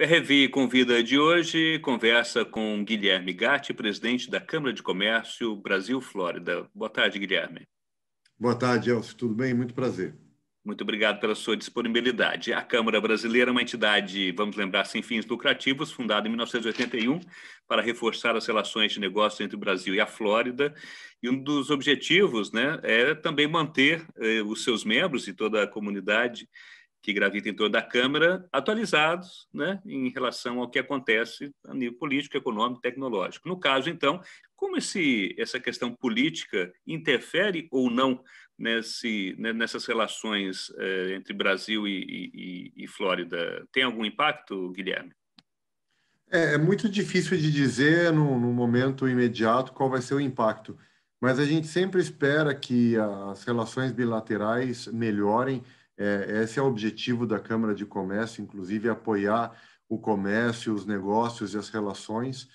O Convida de hoje conversa com Guilherme Gatti, presidente da Câmara de Comércio Brasil-Flórida. Boa tarde, Guilherme. Boa tarde, Elcio. Tudo bem? Muito prazer. Muito obrigado pela sua disponibilidade. A Câmara Brasileira é uma entidade, vamos lembrar, sem fins lucrativos, fundada em 1981 para reforçar as relações de negócio entre o Brasil e a Flórida. E um dos objetivos né, é também manter eh, os seus membros e toda a comunidade que gravita em torno da Câmara, atualizados né, em relação ao que acontece a nível político, econômico, tecnológico. No caso, então, como esse, essa questão política interfere ou não nesse, né, nessas relações eh, entre Brasil e, e, e Flórida? Tem algum impacto, Guilherme? É, é, muito difícil de dizer no, no, momento imediato qual vai ser o impacto, mas a gente sempre espera que as relações bilaterais melhorem é, esse é o objetivo da Câmara de Comércio, inclusive apoiar o comércio, os negócios e as relações.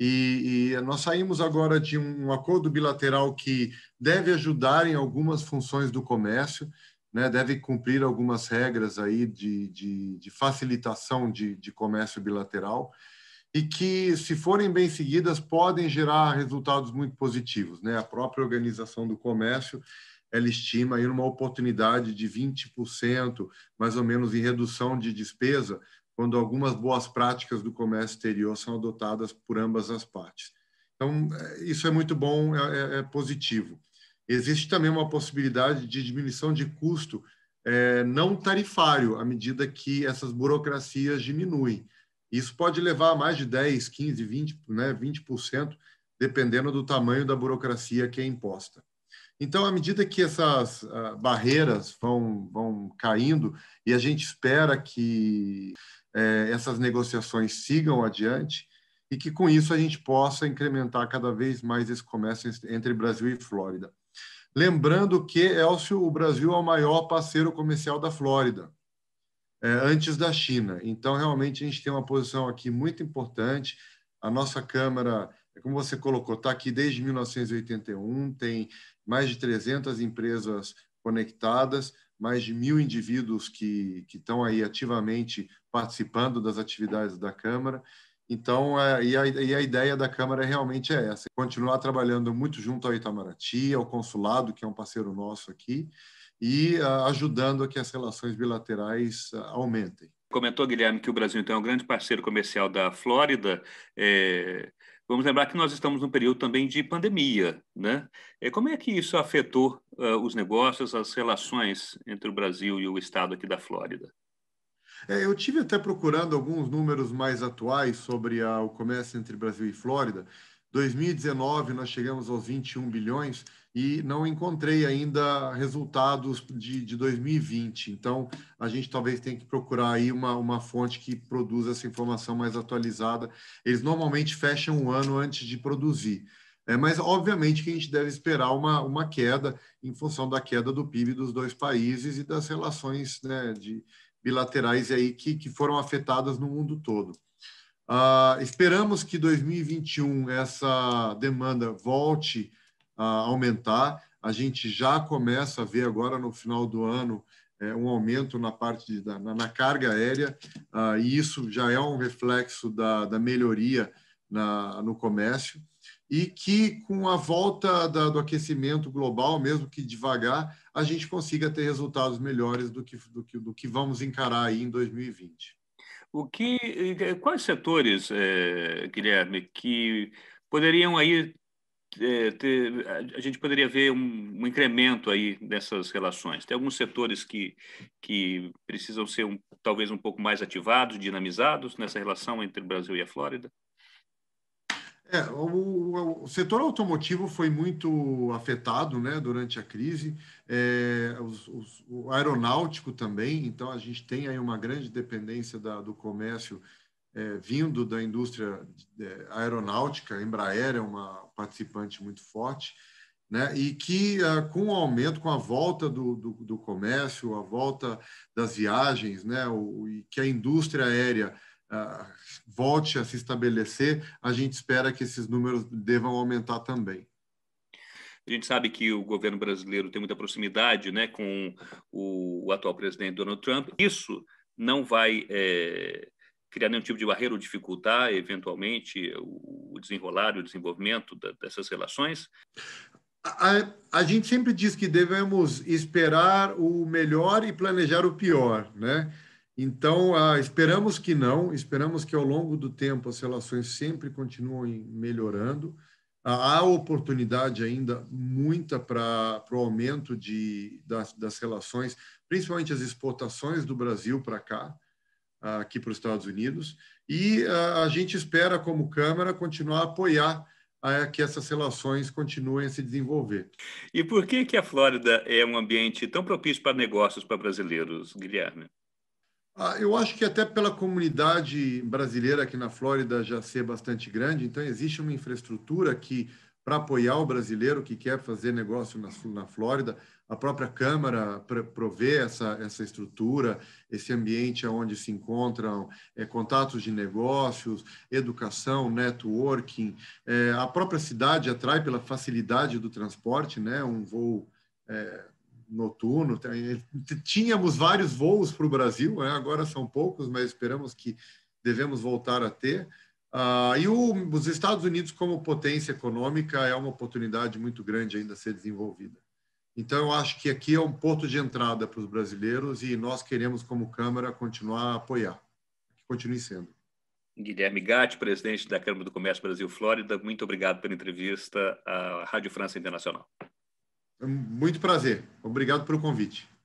E, e, nós saímos agora de um acordo bilateral que deve ajudar em algumas funções do comércio, né? deve cumprir algumas regras aí de, de, de facilitação de, de comércio bilateral e que, se forem bem seguidas, podem gerar resultados muito positivos. Né? A própria organização do comércio ela estima aí uma oportunidade de 20%, mais ou menos, em redução de despesa, quando algumas boas práticas do comércio exterior são adotadas por ambas as partes. Então, é, isso é muito bom, é, é, é positivo. Existe também uma possibilidade de diminuição de custo é, não tarifário, à medida que essas burocracias diminuem. Isso pode levar a mais de 10, 15, 20%, né, 20% dependendo do tamanho da burocracia que é imposta. Então, à medida que essas uh, barreiras vão, vão caindo, e a gente espera que é, essas negociações sigam adiante, e que com isso a gente possa incrementar cada vez mais esse comércio entre Brasil e Flórida. Lembrando que, Elcio, o Brasil é o maior parceiro comercial da Flórida, é, antes da China. Então, realmente, a gente tem uma posição aqui muito importante. A nossa Câmara é como você colocou, está aqui desde 1981, tem mais de 300 empresas conectadas, mais de mil indivíduos que, que estão aí ativamente participando das atividades da Câmara. Então, é, e, a, e, a, ideia da Câmara realmente é essa: continuar trabalhando muito junto ao Itamaraty, ao consulado, que é um parceiro nosso aqui, e a, ah, ajudando a que as relações bilaterais ah, aumentem. Comentou, Guilherme, que o Brasil então, é um grande parceiro comercial da Flórida. É Vamos lembrar que nós estamos num período também de pandemia, né? Como é que isso afetou uh, os negócios, as relações entre o Brasil e o estado aqui da Flórida? É, eu tive até procurando alguns números mais atuais sobre a, o comércio entre Brasil e Flórida. 2019 nós chegamos aos 21 bilhões, e não encontrei ainda resultados de, de 2020. Então, a gente talvez tenha que procurar aí uma, uma fonte que produza essa informação mais atualizada. Eles normalmente fecham um ano antes de produzir. É, mas, obviamente, que a gente deve esperar uma, uma queda em função da queda do PIB dos dois países e das relações né, de, bilaterais aí que, que foram afetadas no mundo todo. Uh, esperamos que 2021 essa demanda volte aumentar. A gente já começa a ver agora no final do ano é, um aumento na parte de, na, na, carga aérea, ah, e isso já é um reflexo da, da melhoria na, no comércio e que com a volta da, do aquecimento global, mesmo que devagar, a gente consiga ter resultados melhores do que, do que, do que vamos encarar aí em 2020. O que, quais setores, é, Guilherme, que poderiam aí é, ter, a gente poderia ver um, um, incremento aí dessas relações. Tem alguns setores que, que precisam ser um, talvez um pouco mais ativados, dinamizados nessa relação entre o Brasil e a Flórida? É, o, o, setor automotivo foi muito afetado né, durante a crise, é, os, os, o aeronáutico também, então a gente tem aí uma grande dependência da, do comércio é, vindo da indústria é, aeronáutica, a Embraer é uma participante muito forte, né? e que é, com o aumento, com a volta do, do, do comércio, a volta das viagens, né? o, e que a indústria aérea é, volte a se estabelecer, a gente espera que esses números devam aumentar também. A gente sabe que o governo brasileiro tem muita proximidade né, com o, o atual presidente Donald Trump. Isso não vai é, criar nenhum tipo de barreira ou dificultar, eventualmente, o desenrolar e o desenvolvimento da, dessas relações? A, a, gente sempre diz que devemos esperar o melhor e planejar o pior, né? Então, esperamos que não, esperamos que ao longo do tempo as relações sempre continuem melhorando. há oportunidade ainda muita para o aumento de, das, das relações, principalmente as exportações do Brasil para cá aqui para os Estados Unidos. E ah, a gente espera, como Câmara, continuar a apoiar ah, é, que essas relações continuem a se desenvolver. E por que, que a Flórida é um ambiente tão propício para negócios para brasileiros, Guilherme? Ah, eu acho que até pela comunidade brasileira aqui na Flórida já ser bastante grande, então existe uma infraestrutura que para apoiar o brasileiro que quer fazer negócio na, na Flórida. A própria Câmara provê essa, essa estrutura, esse ambiente é onde se encontram é, contatos de negócios, educação, networking. É, a própria cidade atrai pela facilidade do transporte, né? um voo é, noturno. É, tínhamos vários voos para o Brasil, né? agora são poucos, mas esperamos que devemos voltar a ter. Uh, e o, os Estados Unidos, como potência econômica, é uma oportunidade muito grande ainda a ser desenvolvida. Então, eu acho que aqui é um ponto de entrada para os brasileiros e nós queremos, como Câmara, continuar a apoiar. Que continue sendo. Guilherme Gatti, presidente da Câmara do Comércio Brasil-Flórida, muito obrigado pela entrevista à Rádio França Internacional. Muito prazer. Obrigado pelo convite.